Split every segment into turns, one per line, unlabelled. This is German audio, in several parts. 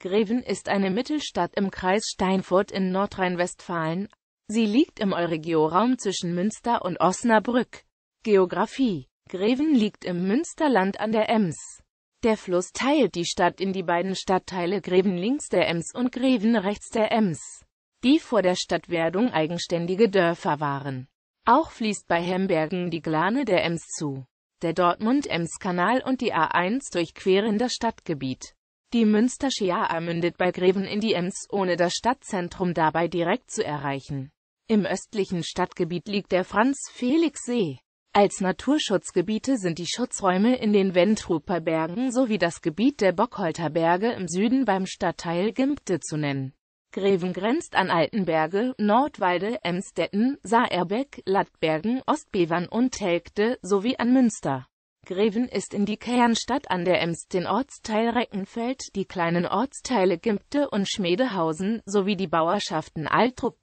Greven ist eine Mittelstadt im Kreis Steinfurt in Nordrhein-Westfalen. Sie liegt im Euregioraum zwischen Münster und Osnabrück. Geografie Greven liegt im Münsterland an der Ems. Der Fluss teilt die Stadt in die beiden Stadtteile Greven links der Ems und Greven rechts der Ems, die vor der Stadtwerdung eigenständige Dörfer waren. Auch fließt bei Hembergen die Glane der Ems zu. Der Dortmund-Ems-Kanal und die A1 durchqueren das Stadtgebiet. Die Münsterschia mündet bei Greven in die Ems, ohne das Stadtzentrum dabei direkt zu erreichen. Im östlichen Stadtgebiet liegt der Franz-Felix-See. Als Naturschutzgebiete sind die Schutzräume in den Ventruper Bergen sowie das Gebiet der Bockholter Berge im Süden beim Stadtteil Gimpte zu nennen. Greven grenzt an Altenberge, Nordwalde, Emstetten, Saarbeck, Lattbergen, Ostbevern und Telgte sowie an Münster. Greven ist in die Kernstadt an der Ems, den Ortsteil Reckenfeld, die kleinen Ortsteile Gimpte und Schmedehausen sowie die Bauerschaften Altrup,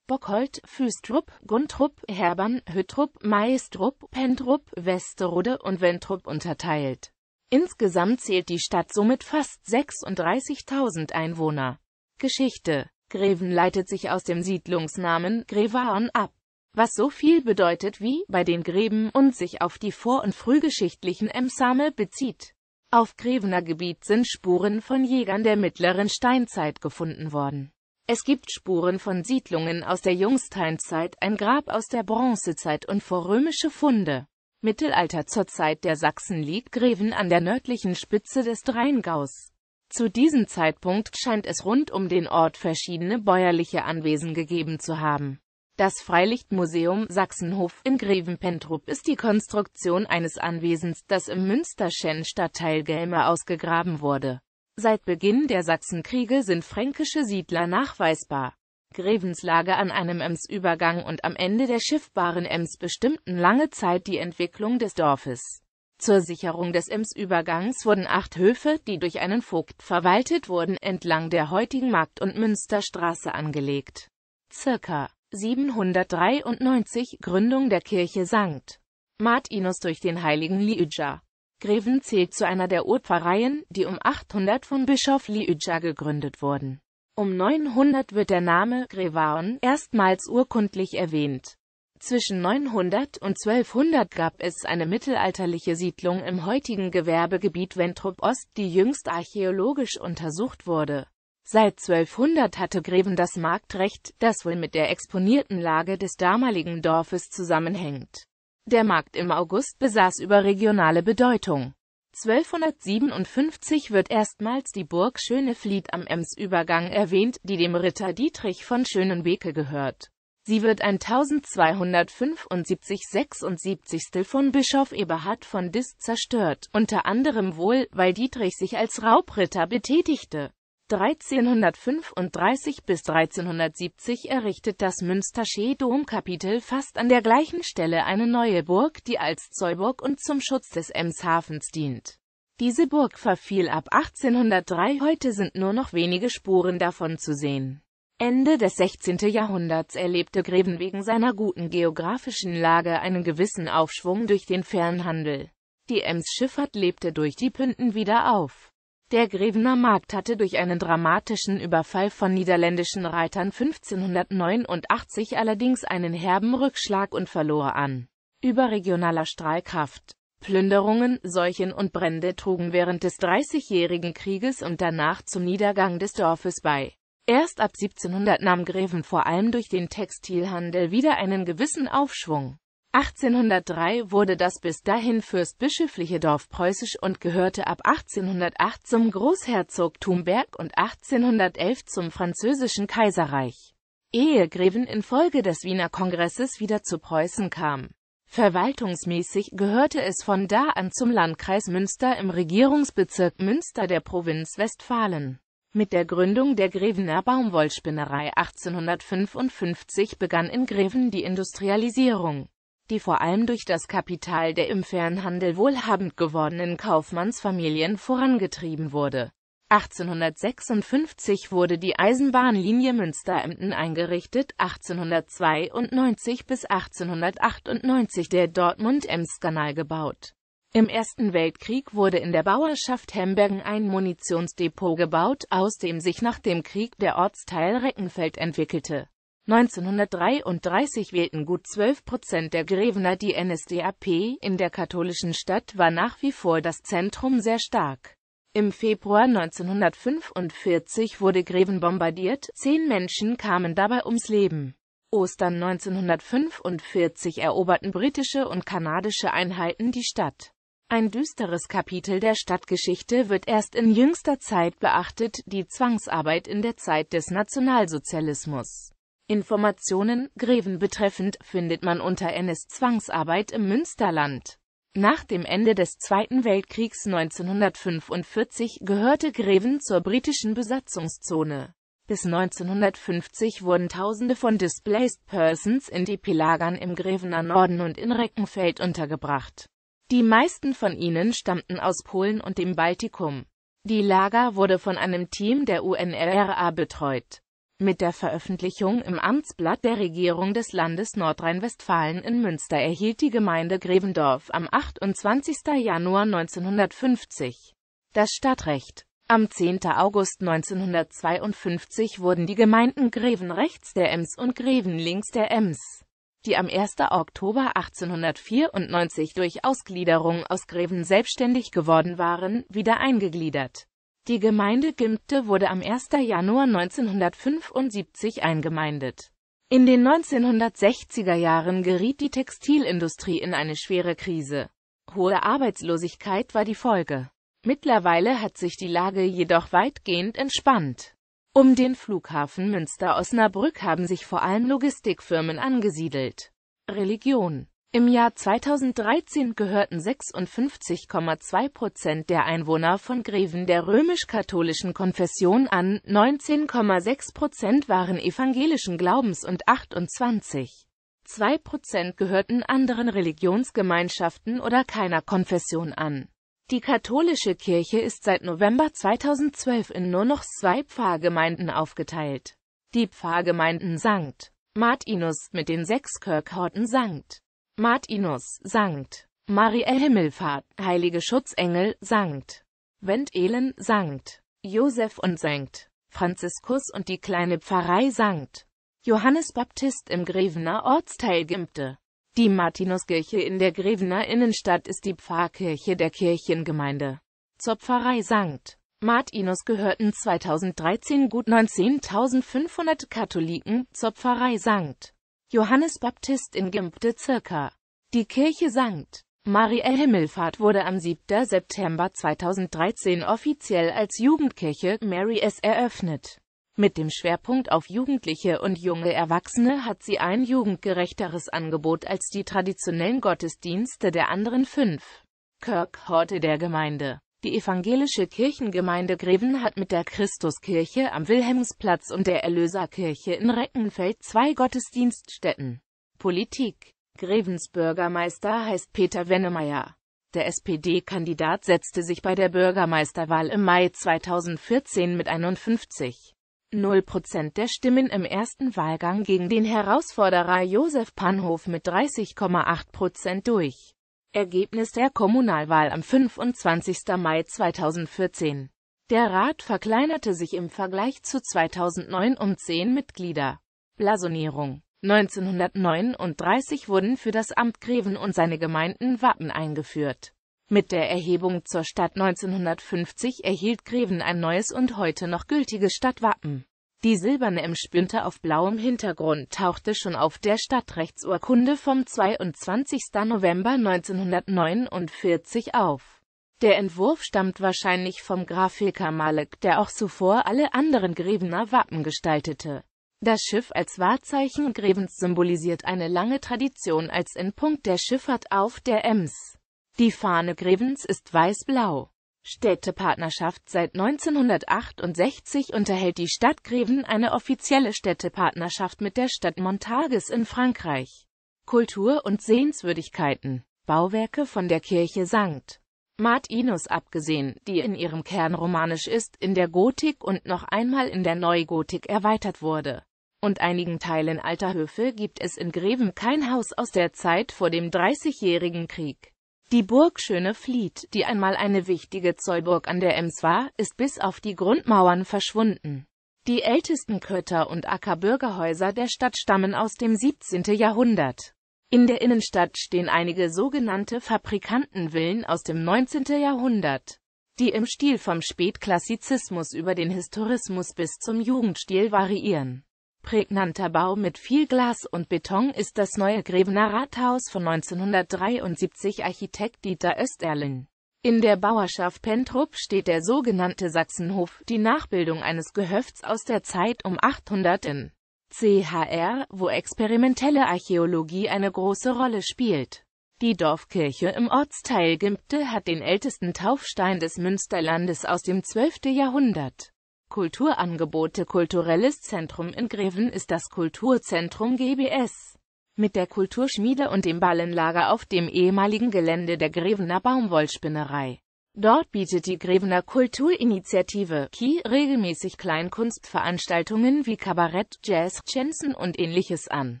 Bockholt, Füstrup, Guntrup, Herbern, Hüttrup, Maistrup, Pentrup, Westerode und Wentrup unterteilt. Insgesamt zählt die Stadt somit fast 36.000 Einwohner. Geschichte Greven leitet sich aus dem Siedlungsnamen Grevaon ab was so viel bedeutet wie bei den Gräben und sich auf die vor- und frühgeschichtlichen Emsame bezieht. Auf Grevener Gebiet sind Spuren von Jägern der mittleren Steinzeit gefunden worden. Es gibt Spuren von Siedlungen aus der Jungsteinzeit, ein Grab aus der Bronzezeit und vorrömische Funde. Mittelalter zur Zeit der Sachsen liegt Greven an der nördlichen Spitze des Dreingaus. Zu diesem Zeitpunkt scheint es rund um den Ort verschiedene bäuerliche Anwesen gegeben zu haben. Das Freilichtmuseum Sachsenhof in Grevenpentrup ist die Konstruktion eines Anwesens, das im Münsterschen Stadtteil Gelme ausgegraben wurde. Seit Beginn der Sachsenkriege sind fränkische Siedler nachweisbar. Grevenslage an einem Emsübergang und am Ende der schiffbaren Ems bestimmten lange Zeit die Entwicklung des Dorfes. Zur Sicherung des Emsübergangs wurden acht Höfe, die durch einen Vogt verwaltet wurden, entlang der heutigen Markt- und Münsterstraße angelegt. Circa 793 Gründung der Kirche St. Martinus durch den heiligen Liüger. Greven zählt zu einer der Urpfarreien, die um 800 von Bischof Liüger gegründet wurden. Um 900 wird der Name Grevaon erstmals urkundlich erwähnt. Zwischen 900 und 1200 gab es eine mittelalterliche Siedlung im heutigen Gewerbegebiet Ventrup ost die jüngst archäologisch untersucht wurde Seit 1200 hatte Greven das Marktrecht, das wohl mit der exponierten Lage des damaligen Dorfes zusammenhängt. Der Markt im August besaß überregionale Bedeutung. 1257 wird erstmals die Burg Schöneflied am Emsübergang erwähnt, die dem Ritter Dietrich von Schönenbeke gehört. Sie wird 1275-76 von Bischof Eberhard von Dis zerstört, unter anderem wohl, weil Dietrich sich als Raubritter betätigte. 1335 bis 1370 errichtet das Münstersche Domkapitel fast an der gleichen Stelle eine neue Burg, die als Zeuburg und zum Schutz des Emshafens dient. Diese Burg verfiel ab 1803, heute sind nur noch wenige Spuren davon zu sehen. Ende des 16. Jahrhunderts erlebte Greven wegen seiner guten geografischen Lage einen gewissen Aufschwung durch den Fernhandel. Die Ems-Schifffahrt lebte durch die Pünden wieder auf. Der Grevener Markt hatte durch einen dramatischen Überfall von niederländischen Reitern 1589 allerdings einen herben Rückschlag und verlor an überregionaler Strahlkraft. Plünderungen, Seuchen und Brände trugen während des Dreißigjährigen Krieges und danach zum Niedergang des Dorfes bei. Erst ab 1700 nahm Greven vor allem durch den Textilhandel wieder einen gewissen Aufschwung. 1803 wurde das bis dahin fürstbischöfliche Dorf preußisch und gehörte ab 1808 zum Großherzogtum Berg und 1811 zum französischen Kaiserreich. Ehe Greven infolge des Wiener Kongresses wieder zu Preußen kam. Verwaltungsmäßig gehörte es von da an zum Landkreis Münster im Regierungsbezirk Münster der Provinz Westfalen. Mit der Gründung der Grevener Baumwollspinnerei 1855 begann in Greven die Industrialisierung die vor allem durch das Kapital der im Fernhandel wohlhabend gewordenen Kaufmannsfamilien vorangetrieben wurde. 1856 wurde die Eisenbahnlinie Münster-Emden eingerichtet, 1892 bis 1898 der Dortmund-Ems-Kanal gebaut. Im Ersten Weltkrieg wurde in der Bauerschaft Hembergen ein Munitionsdepot gebaut, aus dem sich nach dem Krieg der Ortsteil Reckenfeld entwickelte 1933 wählten gut 12 Prozent der Grevener die NSDAP, in der katholischen Stadt war nach wie vor das Zentrum sehr stark. Im Februar 1945 wurde Greven bombardiert, zehn Menschen kamen dabei ums Leben. Ostern 1945 eroberten britische und kanadische Einheiten die Stadt. Ein düsteres Kapitel der Stadtgeschichte wird erst in jüngster Zeit beachtet, die Zwangsarbeit in der Zeit des Nationalsozialismus. Informationen Greven betreffend findet man unter NS Zwangsarbeit im Münsterland. Nach dem Ende des Zweiten Weltkriegs 1945 gehörte Greven zur britischen Besatzungszone. Bis 1950 wurden Tausende von Displaced Persons in DP-Lagern im Grevener Norden und in Reckenfeld untergebracht. Die meisten von ihnen stammten aus Polen und dem Baltikum. Die Lager wurde von einem Team der UNRRA betreut. Mit der Veröffentlichung im Amtsblatt der Regierung des Landes Nordrhein-Westfalen in Münster erhielt die Gemeinde Grevendorf am 28. Januar 1950 das Stadtrecht. Am 10. August 1952 wurden die Gemeinden Greven rechts der Ems und Greven links der Ems, die am 1. Oktober 1894 durch Ausgliederung aus Greven selbstständig geworden waren, wieder eingegliedert die Gemeinde Gimte wurde am 1. Januar 1975 eingemeindet. In den 1960er Jahren geriet die Textilindustrie in eine schwere Krise. Hohe Arbeitslosigkeit war die Folge. Mittlerweile hat sich die Lage jedoch weitgehend entspannt. Um den Flughafen Münster-Osnabrück haben sich vor allem Logistikfirmen angesiedelt. Religion im Jahr 2013 gehörten 56,2 Prozent der Einwohner von Greven der römisch-katholischen Konfession an, 19,6 Prozent waren evangelischen Glaubens und 28,2 Prozent gehörten anderen Religionsgemeinschaften oder keiner Konfession an. Die katholische Kirche ist seit November 2012 in nur noch zwei Pfarrgemeinden aufgeteilt. Die Pfarrgemeinden St. Martinus mit den sechs Kirkhorten St. Martinus, Sankt. Maria Himmelfahrt, Heilige Schutzengel, Sankt. Wendelen, Sankt. Josef und Sankt. Franziskus und die kleine Pfarrei Sankt. Johannes Baptist im Grevener Ortsteil Gimpte. Die Martinuskirche in der Grevener Innenstadt ist die Pfarrkirche der Kirchengemeinde. Zur Pfarrei Sankt. Martinus gehörten 2013 gut 19.500 Katholiken zur Pfarrei Sankt. Johannes Baptist in Gimpte circa. Die Kirche St. Mariä Himmelfahrt wurde am 7. September 2013 offiziell als Jugendkirche Mary S. eröffnet. Mit dem Schwerpunkt auf Jugendliche und junge Erwachsene hat sie ein jugendgerechteres Angebot als die traditionellen Gottesdienste der anderen fünf Kirchhorte der Gemeinde. Die evangelische Kirchengemeinde Greven hat mit der Christuskirche am Wilhelmsplatz und der Erlöserkirche in Reckenfeld zwei Gottesdienststätten. Politik Grevens Bürgermeister heißt Peter Wennemeyer. Der SPD-Kandidat setzte sich bei der Bürgermeisterwahl im Mai 2014 mit 51. 0 Prozent der Stimmen im ersten Wahlgang gegen den Herausforderer Josef Panhof mit 30,8 Prozent durch Ergebnis der Kommunalwahl am 25. Mai 2014. Der Rat verkleinerte sich im Vergleich zu 2009 um 10 Mitglieder. Blasonierung 1939 wurden für das Amt Greven und seine Gemeinden Wappen eingeführt. Mit der Erhebung zur Stadt 1950 erhielt Greven ein neues und heute noch gültiges Stadtwappen die silberne Emsspinte auf blauem Hintergrund tauchte schon auf der Stadtrechtsurkunde vom 22. November 1949 auf. Der Entwurf stammt wahrscheinlich vom Graf Hilker Malek, der auch zuvor alle anderen Grevener Wappen gestaltete. Das Schiff als Wahrzeichen Grevens symbolisiert eine lange Tradition als Endpunkt der Schifffahrt auf der Ems. Die Fahne Grevens ist weiß-blau. Städtepartnerschaft Seit 1968 unterhält die Stadt Greven eine offizielle Städtepartnerschaft mit der Stadt Montages in Frankreich. Kultur und Sehenswürdigkeiten Bauwerke von der Kirche St. Martinus abgesehen, die in ihrem Kern romanisch ist, in der Gotik und noch einmal in der Neugotik erweitert wurde. Und einigen Teilen alter Höfe gibt es in Greven kein Haus aus der Zeit vor dem Dreißigjährigen Krieg. Die Burg Schöne Schöneflied, die einmal eine wichtige Zollburg an der Ems war, ist bis auf die Grundmauern verschwunden. Die ältesten Kötter- und Ackerbürgerhäuser der Stadt stammen aus dem 17. Jahrhundert. In der Innenstadt stehen einige sogenannte Fabrikantenvillen aus dem 19. Jahrhundert, die im Stil vom Spätklassizismus über den Historismus bis zum Jugendstil variieren Prägnanter Bau mit viel Glas und Beton ist das neue Grevener Rathaus von 1973 Architekt Dieter Österlin. In der Bauerschaft Pentrup steht der sogenannte Sachsenhof, die Nachbildung eines Gehöfts aus der Zeit um 800 in CHR, wo experimentelle Archäologie eine große Rolle spielt. Die Dorfkirche im Ortsteil Gimpte hat den ältesten Taufstein des Münsterlandes aus dem 12. Jahrhundert. Kulturangebote Kulturelles Zentrum in Greven ist das Kulturzentrum GBS. Mit der Kulturschmiede und dem Ballenlager auf dem ehemaligen Gelände der Grevener Baumwollspinnerei. Dort bietet die Grevener Kulturinitiative KI regelmäßig Kleinkunstveranstaltungen wie Kabarett, Jazz, Chanzen und ähnliches an.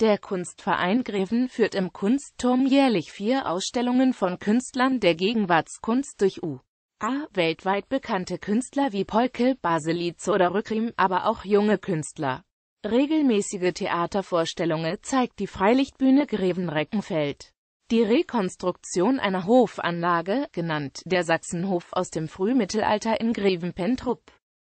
Der Kunstverein Greven führt im Kunstturm jährlich vier Ausstellungen von Künstlern der Gegenwartskunst durch U. A. Weltweit bekannte Künstler wie Polke, Baselitz oder Rückrim, aber auch junge Künstler. Regelmäßige Theatervorstellungen zeigt die Freilichtbühne Grevenreckenfeld. Die Rekonstruktion einer Hofanlage, genannt der Sachsenhof aus dem Frühmittelalter in Grevenpentrup,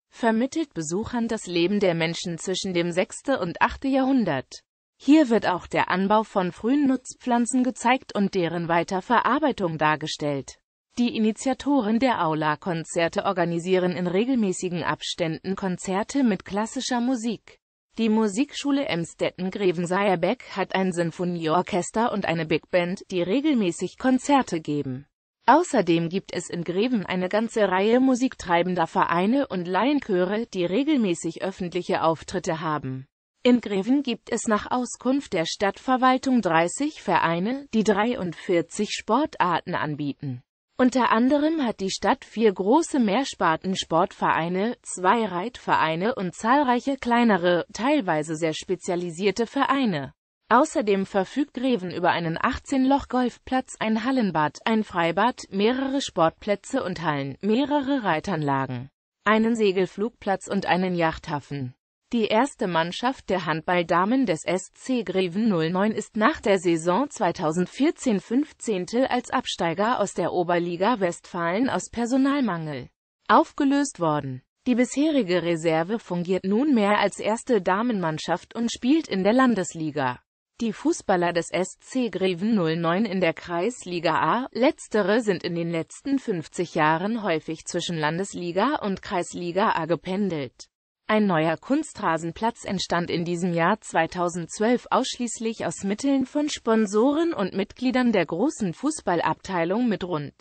vermittelt Besuchern das Leben der Menschen zwischen dem 6. und 8. Jahrhundert. Hier wird auch der Anbau von frühen Nutzpflanzen gezeigt und deren Weiterverarbeitung dargestellt. Die Initiatoren der Aula-Konzerte organisieren in regelmäßigen Abständen Konzerte mit klassischer Musik. Die Musikschule Emstetten-Grevenseyerbeck greven hat ein Sinfonieorchester und eine Big Band, die regelmäßig Konzerte geben. Außerdem gibt es in Greven eine ganze Reihe musiktreibender Vereine und Laienchöre, die regelmäßig öffentliche Auftritte haben. In Greven gibt es nach Auskunft der Stadtverwaltung 30 Vereine, die 43 Sportarten anbieten. Unter anderem hat die Stadt vier große Mehrsparten-Sportvereine, zwei Reitvereine und zahlreiche kleinere, teilweise sehr spezialisierte Vereine. Außerdem verfügt Greven über einen 18-Loch-Golfplatz, ein Hallenbad, ein Freibad, mehrere Sportplätze und Hallen, mehrere Reitanlagen, einen Segelflugplatz und einen Yachthafen. Die erste Mannschaft der Handballdamen des SC Greven 09 ist nach der Saison 2014-15 als Absteiger aus der Oberliga Westfalen aus Personalmangel aufgelöst worden. Die bisherige Reserve fungiert nunmehr als erste Damenmannschaft und spielt in der Landesliga. Die Fußballer des SC Greven 09 in der Kreisliga A, letztere sind in den letzten 50 Jahren häufig zwischen Landesliga und Kreisliga A gependelt. Ein neuer Kunstrasenplatz entstand in diesem Jahr 2012 ausschließlich aus Mitteln von Sponsoren und Mitgliedern der großen Fußballabteilung mit rund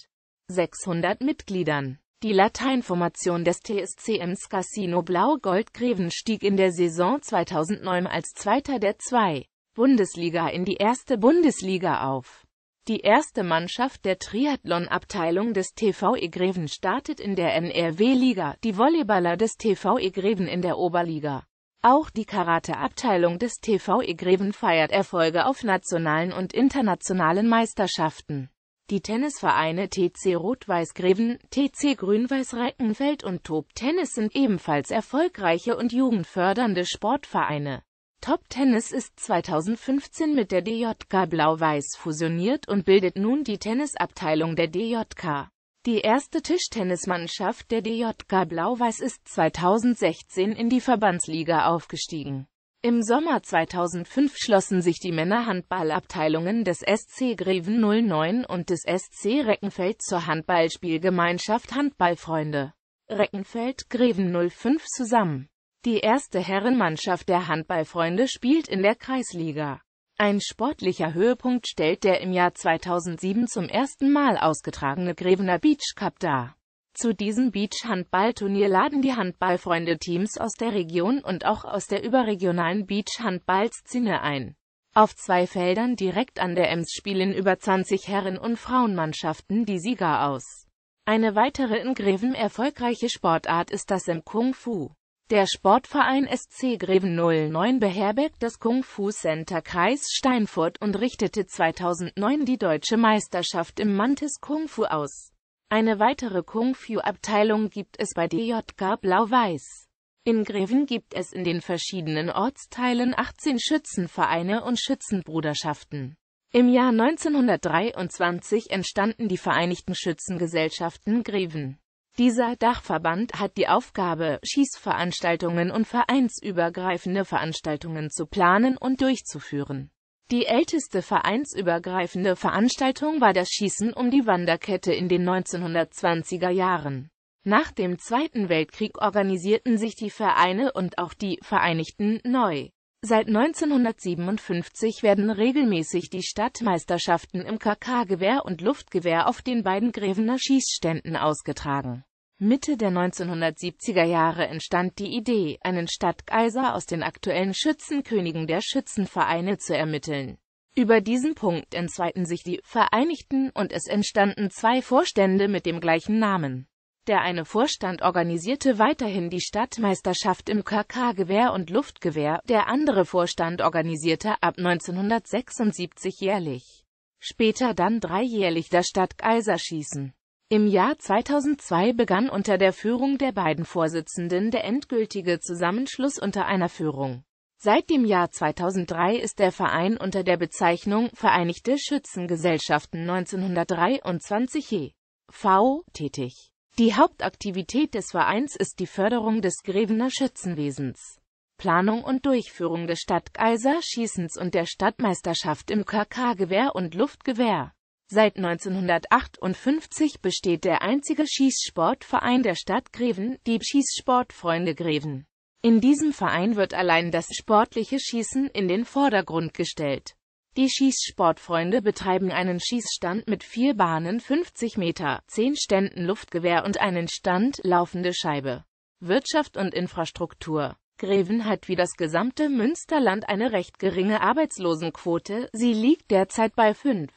600 Mitgliedern. Die Lateinformation des TSC Casino Blau-Gold-Greven stieg in der Saison 2009 als Zweiter der zwei Bundesliga in die erste Bundesliga auf. Die erste Mannschaft der Triathlon-Abteilung des TVE Greven startet in der NRW-Liga, die Volleyballer des TVE Greven in der Oberliga. Auch die Karate-Abteilung des TVE Greven feiert Erfolge auf nationalen und internationalen Meisterschaften. Die Tennisvereine TC Rot-Weiß Greven, TC Grün-Weiß Reckenfeld und Top Tennis sind ebenfalls erfolgreiche und jugendfördernde Sportvereine. Top Tennis ist 2015 mit der DJK Blau-Weiß fusioniert und bildet nun die Tennisabteilung der DJK. Die erste Tischtennismannschaft der DJK Blau-Weiß ist 2016 in die Verbandsliga aufgestiegen. Im Sommer 2005 schlossen sich die Männerhandballabteilungen des SC Greven 09 und des SC Reckenfeld zur Handballspielgemeinschaft Handballfreunde Reckenfeld Greven 05 zusammen die erste Herrenmannschaft der Handballfreunde spielt in der Kreisliga. Ein sportlicher Höhepunkt stellt der im Jahr 2007 zum ersten Mal ausgetragene Grevener Beach Cup dar. Zu diesem beach Beachhandballturnier laden die Handballfreunde Teams aus der Region und auch aus der überregionalen Beach-Handball-Szene ein. Auf zwei Feldern direkt an der Ems spielen über 20 Herren- und Frauenmannschaften die Sieger aus. Eine weitere in Greven erfolgreiche Sportart ist das im Kung Fu. Der Sportverein SC Greven 09 beherbergt das Kung-Fu-Center Kreis Steinfurt und richtete 2009 die deutsche Meisterschaft im Mantis Kung-Fu aus. Eine weitere Kung-Fu-Abteilung gibt es bei DJK Blau-Weiß. In Greven gibt es in den verschiedenen Ortsteilen 18 Schützenvereine und Schützenbruderschaften. Im Jahr 1923 entstanden die Vereinigten Schützengesellschaften Greven. Dieser Dachverband hat die Aufgabe, Schießveranstaltungen und vereinsübergreifende Veranstaltungen zu planen und durchzuführen. Die älteste vereinsübergreifende Veranstaltung war das Schießen um die Wanderkette in den 1920er Jahren. Nach dem Zweiten Weltkrieg organisierten sich die Vereine und auch die Vereinigten neu. Seit 1957 werden regelmäßig die Stadtmeisterschaften im Kk-Gewehr und Luftgewehr auf den beiden Grävener Schießständen ausgetragen. Mitte der 1970er Jahre entstand die Idee, einen Stadtgeiser aus den aktuellen Schützenkönigen der Schützenvereine zu ermitteln. Über diesen Punkt entzweiten sich die Vereinigten und es entstanden zwei Vorstände mit dem gleichen Namen. Der eine Vorstand organisierte weiterhin die Stadtmeisterschaft im KK-Gewehr und Luftgewehr, der andere Vorstand organisierte ab 1976 jährlich, später dann dreijährlich das Stadtkaiserschießen. Im Jahr 2002 begann unter der Führung der beiden Vorsitzenden der endgültige Zusammenschluss unter einer Führung. Seit dem Jahr 2003 ist der Verein unter der Bezeichnung Vereinigte Schützengesellschaften 1923 e.V. tätig. Die Hauptaktivität des Vereins ist die Förderung des Grevener Schützenwesens. Planung und Durchführung des Stadtgeiser Schießens und der Stadtmeisterschaft im KK-Gewehr und Luftgewehr. Seit 1958 besteht der einzige Schießsportverein der Stadt Greven, die Schießsportfreunde Greven. In diesem Verein wird allein das sportliche Schießen in den Vordergrund gestellt. Die Schießsportfreunde betreiben einen Schießstand mit vier Bahnen 50 Meter, 10 Ständen Luftgewehr und einen Stand laufende Scheibe. Wirtschaft und Infrastruktur Greven hat wie das gesamte Münsterland eine recht geringe Arbeitslosenquote, sie liegt derzeit bei 5,8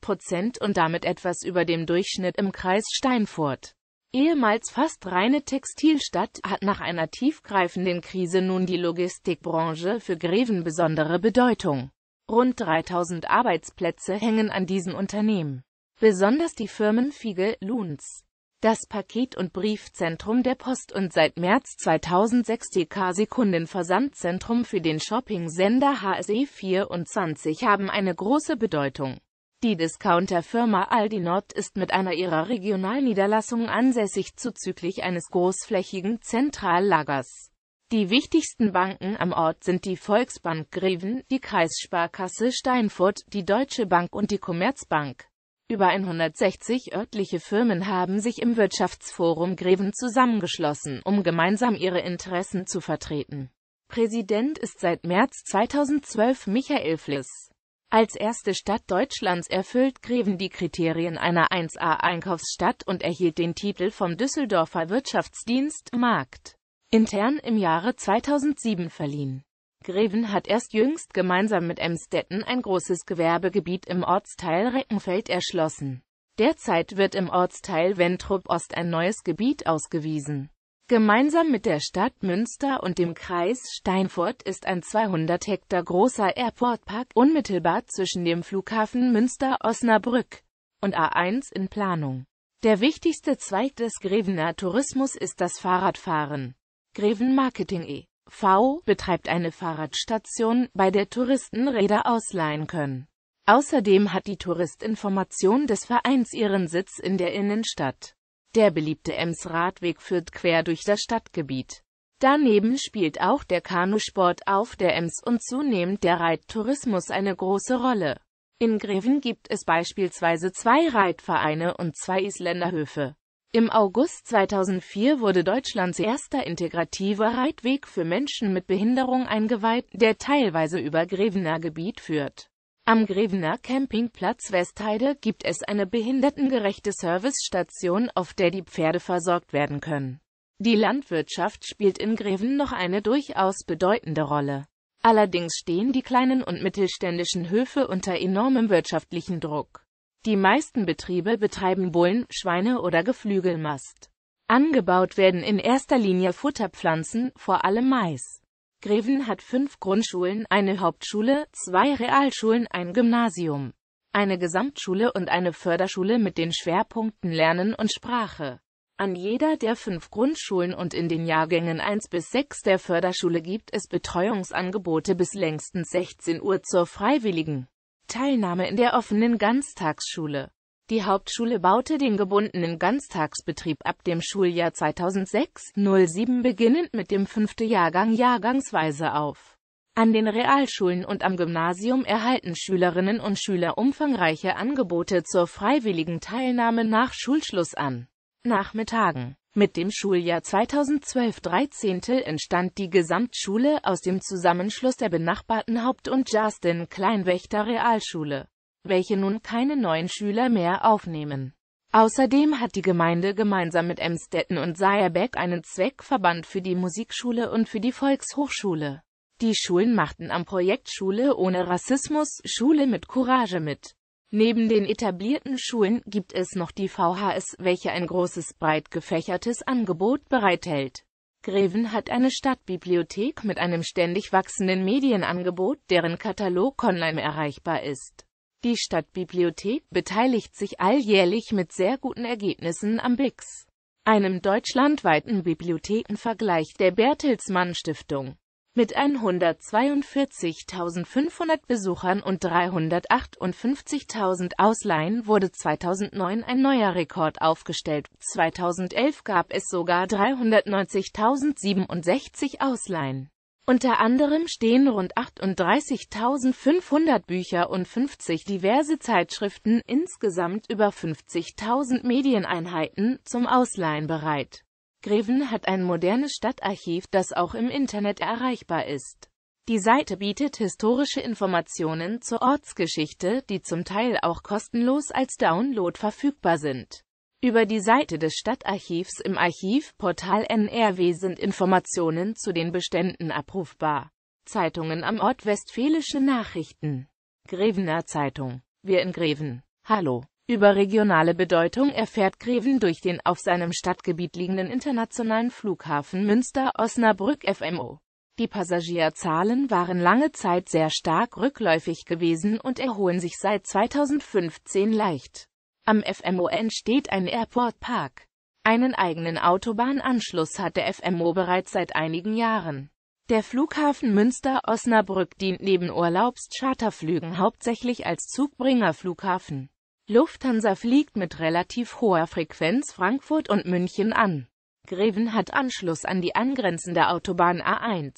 Prozent und damit etwas über dem Durchschnitt im Kreis Steinfurt. Ehemals fast reine Textilstadt hat nach einer tiefgreifenden Krise nun die Logistikbranche für Greven besondere Bedeutung. Rund 3000 Arbeitsplätze hängen an diesen Unternehmen. Besonders die Firmen Fiege, Lunz, das Paket- und Briefzentrum der Post und seit März 2006 DK Sekundenversandzentrum für den Shopping-Sender HSE24 haben eine große Bedeutung. Die Discounterfirma Aldi Nord ist mit einer ihrer Regionalniederlassungen ansässig zuzüglich eines großflächigen Zentrallagers. Die wichtigsten Banken am Ort sind die Volksbank Greven, die Kreissparkasse Steinfurt, die Deutsche Bank und die Commerzbank. Über 160 örtliche Firmen haben sich im Wirtschaftsforum Greven zusammengeschlossen, um gemeinsam ihre Interessen zu vertreten. Präsident ist seit März 2012 Michael Fliss. Als erste Stadt Deutschlands erfüllt Greven die Kriterien einer 1A-Einkaufsstadt und erhielt den Titel vom Düsseldorfer Wirtschaftsdienst Markt intern im Jahre 2007 verliehen. Greven hat erst jüngst gemeinsam mit Emstetten ein großes Gewerbegebiet im Ortsteil Reckenfeld erschlossen. Derzeit wird im Ortsteil Wentrup Ost ein neues Gebiet ausgewiesen. Gemeinsam mit der Stadt Münster und dem Kreis Steinfurt ist ein 200 Hektar großer Airportpark unmittelbar zwischen dem Flughafen Münster-Osnabrück und A1 in Planung. Der wichtigste Zweig des Grevener Tourismus ist das Fahrradfahren. Greven Marketing e.V. betreibt eine Fahrradstation, bei der Touristen Räder ausleihen können. Außerdem hat die Touristinformation des Vereins ihren Sitz in der Innenstadt. Der beliebte Ems-Radweg führt quer durch das Stadtgebiet. Daneben spielt auch der Kanusport auf der Ems und zunehmend der Reittourismus eine große Rolle. In Greven gibt es beispielsweise zwei Reitvereine und zwei Isländerhöfe im August 2004 wurde Deutschlands erster integrativer Reitweg für Menschen mit Behinderung eingeweiht, der teilweise über Grevener Gebiet führt. Am Grevener Campingplatz Westheide gibt es eine behindertengerechte Servicestation, auf der die Pferde versorgt werden können. Die Landwirtschaft spielt in Greven noch eine durchaus bedeutende Rolle. Allerdings stehen die kleinen und mittelständischen Höfe unter enormem wirtschaftlichen Druck. Die meisten Betriebe betreiben Bullen, Schweine oder Geflügelmast. Angebaut werden in erster Linie Futterpflanzen, vor allem Mais. Greven hat fünf Grundschulen, eine Hauptschule, zwei Realschulen, ein Gymnasium, eine Gesamtschule und eine Förderschule mit den Schwerpunkten Lernen und Sprache. An jeder der fünf Grundschulen und in den Jahrgängen 1 bis 6 der Förderschule gibt es Betreuungsangebote bis längstens 16 Uhr zur freiwilligen Teilnahme in der offenen Ganztagsschule die Hauptschule baute den gebundenen Ganztagsbetrieb ab dem Schuljahr 2006-07 beginnend mit dem fünfte Jahrgang jahrgangsweise auf. An den Realschulen und am Gymnasium erhalten Schülerinnen und Schüler umfangreiche Angebote zur freiwilligen Teilnahme nach Schulschluss an. Nachmittagen mit dem Schuljahr 2012-13 entstand die Gesamtschule aus dem Zusammenschluss der benachbarten Haupt- und Justin Kleinwächter Realschule, welche nun keine neuen Schüler mehr aufnehmen. Außerdem hat die Gemeinde gemeinsam mit Emstetten und Saerbeck einen Zweckverband für die Musikschule und für die Volkshochschule. Die Schulen machten am Projekt Schule ohne Rassismus, Schule mit Courage mit. Neben den etablierten Schulen gibt es noch die VHS, welche ein großes, breit gefächertes Angebot bereithält. Greven hat eine Stadtbibliothek mit einem ständig wachsenden Medienangebot, deren Katalog online erreichbar ist. Die Stadtbibliothek beteiligt sich alljährlich mit sehr guten Ergebnissen am BIX, einem deutschlandweiten Bibliothekenvergleich der Bertelsmann Stiftung mit 142.500 Besuchern und 358.000 Ausleihen wurde 2009 ein neuer Rekord aufgestellt. 2011 gab es sogar 390.067 Ausleihen. Unter anderem stehen rund 38.500 Bücher und 50 diverse Zeitschriften, insgesamt über 50.000 Medieneinheiten, zum Ausleihen bereit. Greven hat ein modernes Stadtarchiv, das auch im Internet erreichbar ist. Die Seite bietet historische Informationen zur Ortsgeschichte, die zum Teil auch kostenlos als Download verfügbar sind. Über die Seite des Stadtarchivs im Archivportal NRW sind Informationen zu den Beständen abrufbar. Zeitungen am Ort Westfälische Nachrichten Grevener Zeitung Wir in Greven. Hallo. Überregionale Bedeutung erfährt Greven durch den auf seinem Stadtgebiet liegenden internationalen Flughafen Münster-Osnabrück FMO. Die Passagierzahlen waren lange Zeit sehr stark rückläufig gewesen und erholen sich seit 2015 leicht. Am FMO entsteht ein Airport Park. Einen eigenen Autobahnanschluss hat der FMO bereits seit einigen Jahren. Der Flughafen Münster-Osnabrück dient neben Urlaubscharterflügen hauptsächlich als Zugbringerflughafen. Lufthansa fliegt mit relativ hoher Frequenz Frankfurt und München an. Greven hat Anschluss an die angrenzende Autobahn A1.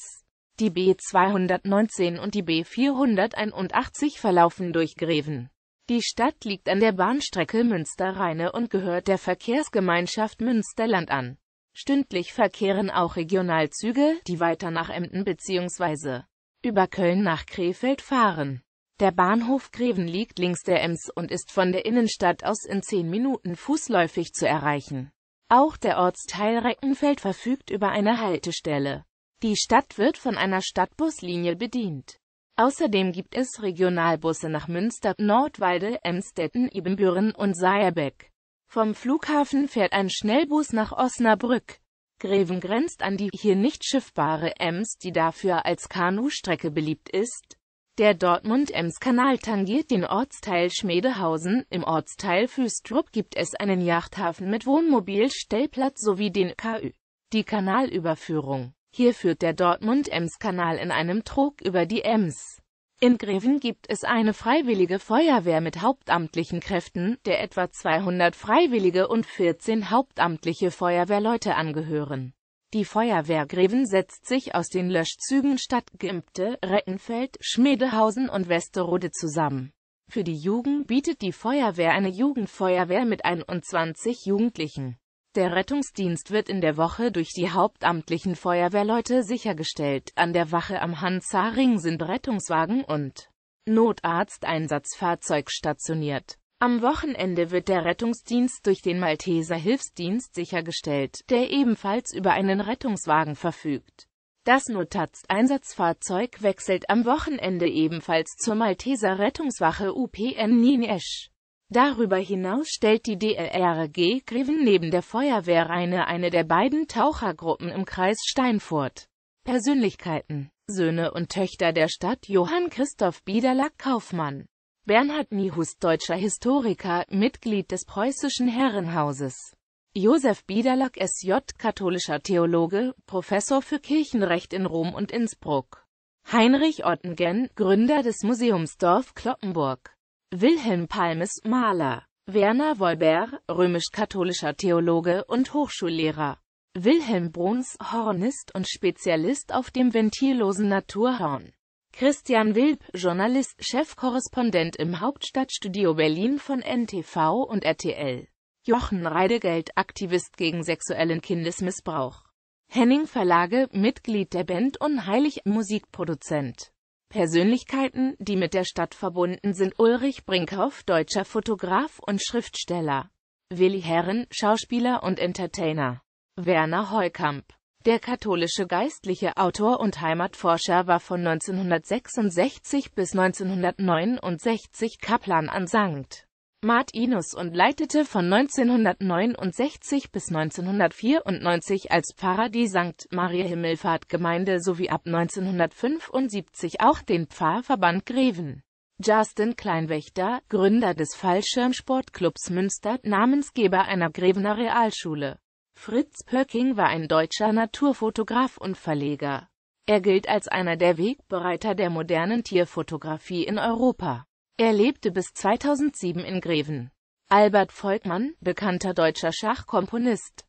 Die B219 und die B481 verlaufen durch Greven. Die Stadt liegt an der Bahnstrecke Münster-Rheine und gehört der Verkehrsgemeinschaft Münsterland an. Stündlich verkehren auch Regionalzüge, die weiter nach Emden bzw. über Köln nach Krefeld fahren. Der Bahnhof Greven liegt links der Ems und ist von der Innenstadt aus in zehn Minuten fußläufig zu erreichen. Auch der Ortsteil Reckenfeld verfügt über eine Haltestelle. Die Stadt wird von einer Stadtbuslinie bedient. Außerdem gibt es Regionalbusse nach Münster, Nordwalde, Emstetten, Ibbenbüren und Saerbeck. Vom Flughafen fährt ein Schnellbus nach Osnabrück. Greven grenzt an die hier nicht schiffbare Ems, die dafür als Kanustrecke beliebt ist. Der Dortmund-Ems-Kanal tangiert den Ortsteil Schmedehausen. Im Ortsteil Füstrup gibt es einen Yachthafen mit Wohnmobilstellplatz sowie den KÜ. Die Kanalüberführung. Hier führt der Dortmund-Ems-Kanal in einem Trog über die Ems. In Greven gibt es eine freiwillige Feuerwehr mit hauptamtlichen Kräften, der etwa 200 Freiwillige und 14 hauptamtliche Feuerwehrleute angehören. Die Feuerwehr Greven setzt sich aus den Löschzügen Stadtgimpte, Reckenfeld, Schmedehausen und Westerode zusammen. Für die Jugend bietet die Feuerwehr eine Jugendfeuerwehr mit 21 Jugendlichen. Der Rettungsdienst wird in der Woche durch die hauptamtlichen Feuerwehrleute sichergestellt. An der Wache am Hansa-Ring sind Rettungswagen und Notarzteinsatzfahrzeug stationiert. Am Wochenende wird der Rettungsdienst durch den Malteser Hilfsdienst sichergestellt, der ebenfalls über einen Rettungswagen verfügt. Das Notarzt-Einsatzfahrzeug wechselt am Wochenende ebenfalls zur Malteser Rettungswache UPN Ninesch. Darüber hinaus stellt die DLRG Greven neben der Feuerwehrreine eine der beiden Tauchergruppen im Kreis Steinfurt. Persönlichkeiten Söhne und Töchter der Stadt Johann Christoph Biederlack Kaufmann Bernhard Nihus, deutscher Historiker, Mitglied des preußischen Herrenhauses. Josef Biederlack SJ, katholischer Theologe, Professor für Kirchenrecht in Rom und Innsbruck. Heinrich Ottengen, Gründer des Museums Dorf Kloppenburg. Wilhelm Palmes, Maler. Werner Wolbert, römisch-katholischer Theologe und Hochschullehrer. Wilhelm Bruns, Hornist und Spezialist auf dem ventillosen Naturhorn. Christian Wilb, Journalist, Chefkorrespondent im Hauptstadtstudio Berlin von NTV und RTL. Jochen Reidegeld, Aktivist gegen sexuellen Kindesmissbrauch. Henning Verlage, Mitglied der Band Unheilig, Musikproduzent. Persönlichkeiten, die mit der Stadt verbunden sind Ulrich Brinkhoff, deutscher Fotograf und Schriftsteller. Willi Herren, Schauspieler und Entertainer. Werner Heukamp der katholische geistliche Autor und Heimatforscher war von 1966 bis 1969 Kaplan an St. Martinus und leitete von 1969 bis 1994 als Pfarrer die St. Maria Himmelfahrt Gemeinde sowie ab 1975 auch den Pfarrverband Greven. Justin Kleinwächter, Gründer des Fallschirmsportclubs Münster, Namensgeber einer Grevener Realschule. Fritz Pöcking war ein deutscher Naturfotograf und Verleger. Er gilt als einer der Wegbereiter der modernen Tierfotografie in Europa. Er lebte bis 2007 in Greven. Albert Volkmann, bekannter deutscher Schachkomponist,